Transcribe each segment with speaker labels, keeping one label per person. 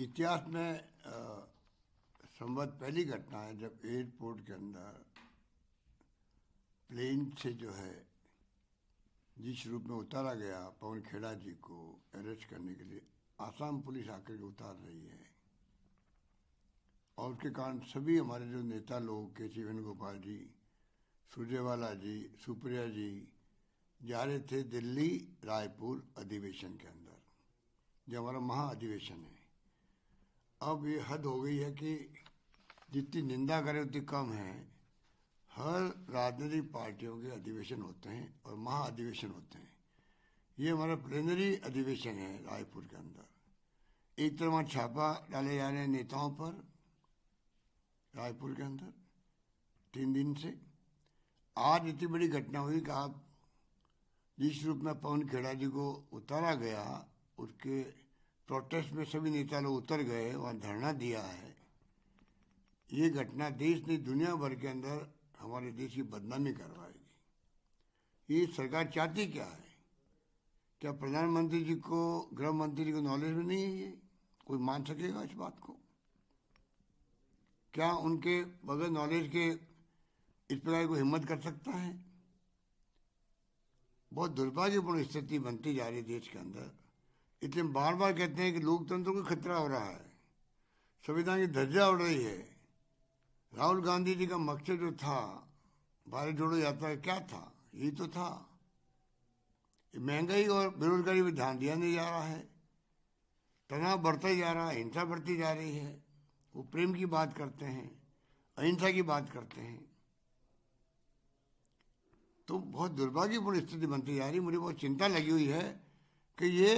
Speaker 1: इतिहास में संवत पहली घटना है जब एयरपोर्ट के अंदर प्लेन से जो है जिस रूप में उतारा गया पवन खेड़ा जी को अरेस्ट करने के लिए आसाम पुलिस आकर के उतार रही है और उसके कारण सभी हमारे जो नेता लोग के सी वेणुगोपाल जी सुरजेवाला जी सुप्रिया जी जा रहे थे दिल्ली रायपुर अधिवेशन के अंदर जो हमारा महाअधिवेशन है अब ये हद हो गई है कि जितनी निंदा करें उतनी कम है हर राजनीतिक पार्टियों के अधिवेशन होते हैं और महाअधिवेशन होते हैं ये हमारा प्लेनरी अधिवेशन है रायपुर के अंदर एक तरफ वहाँ छापा डाले जा रहे हैं नेताओं पर रायपुर के अंदर तीन दिन से आज इतनी बड़ी घटना हुई कि आप जिस रूप में पवन खेड़ा जी को उतारा गया उसके प्रोटेस्ट में सभी नेता लोग उतर गए और धरना दिया है ये घटना देश ने दुनिया भर के अंदर हमारे देश की बदनामी करवाएगी ये सरकार चाहती क्या है क्या प्रधानमंत्री जी को गृह मंत्री जी को नॉलेज में नहीं है ये कोई मान सकेगा इस बात को क्या उनके बगैर नॉलेज के इस प्रकार को हिम्मत कर सकता है बहुत दुर्भाग्यपूर्ण स्थिति बनती जा रही है देश के अंदर इसलिए बार बार कहते हैं कि लोकतंत्र को खतरा हो रहा है संविधान की धज्जा उड़ रही है राहुल गांधी जी का मकसद जो था भारत जोड़ो यात्रा क्या था यही तो था महंगाई और बेरोजगारी पर ध्यान दिया नहीं जा रहा है तनाव बढ़ता जा रहा है हिंसा बढ़ती जा रही है वो प्रेम की बात करते हैं अहिंसा की बात करते हैं तो बहुत दुर्भाग्यपूर्ण स्थिति बनती जा रही मुझे बहुत चिंता लगी हुई है कि ये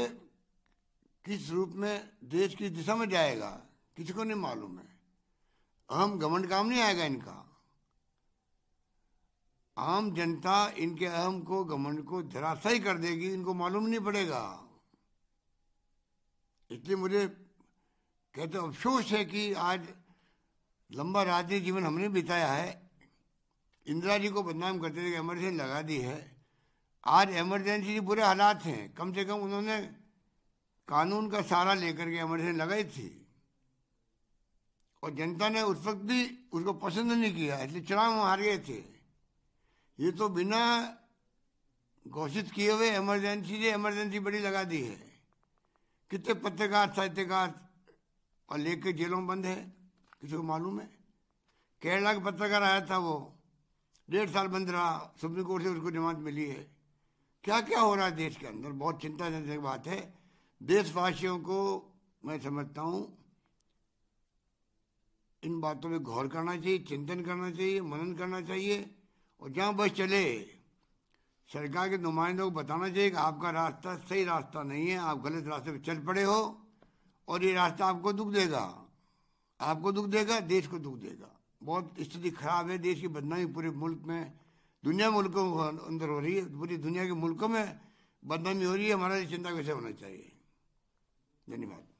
Speaker 1: किस रूप में देश की दिशा में जाएगा किसी को नहीं मालूम है अहम घमंड काम नहीं आएगा इनका आम जनता इनके अहम को गवर्नमेंट को धराशायी कर देगी इनको मालूम नहीं पड़ेगा इसलिए मुझे कहते अफसोस है कि आज लंबा राजनीतिक जीवन हमने बिताया है इंदिरा जी को बदनाम करते थे कि लगा दी है आज इमरजेंसी बुरे हालात हैं कम से कम उन्होंने कानून का सहारा लेकर के एमरजेंसी लगाई थी और जनता ने उस वक्त भी उसको पसंद नहीं किया इसलिए चुनाव हार गए थे ये तो बिना घोषित किए हुए इमरजेंसी ने इमरजेंसी बड़ी लगा दी है कितने पत्रकार साहित्यकार और लेके जेलों में बंद है किसी को मालूम है केरला का पत्रकार आया था वो डेढ़ साल बंद रहा सुप्रीम कोर्ट से उसको जमानत मिली है क्या क्या हो रहा है देश के अंदर बहुत चिंताजनक बात है देशवासियों को मैं समझता हूँ इन बातों में गौर करना चाहिए चिंतन करना चाहिए मनन करना चाहिए और जहाँ बस चले सरकार के नुमाइंदों को बताना चाहिए कि आपका रास्ता सही रास्ता नहीं है आप गलत रास्ते पर चल पड़े हो और ये रास्ता आपको दुख देगा आपको दुख देगा देश को दुख देगा बहुत स्थिति खराब है देश की बदनामी पूरे मुल्क में दुनिया मुल्कों अंदर हो रही है पूरी दुनिया के मुल्कों में बदनामी हो रही है हमारा चिंता कैसे होना चाहिए धन्यवाद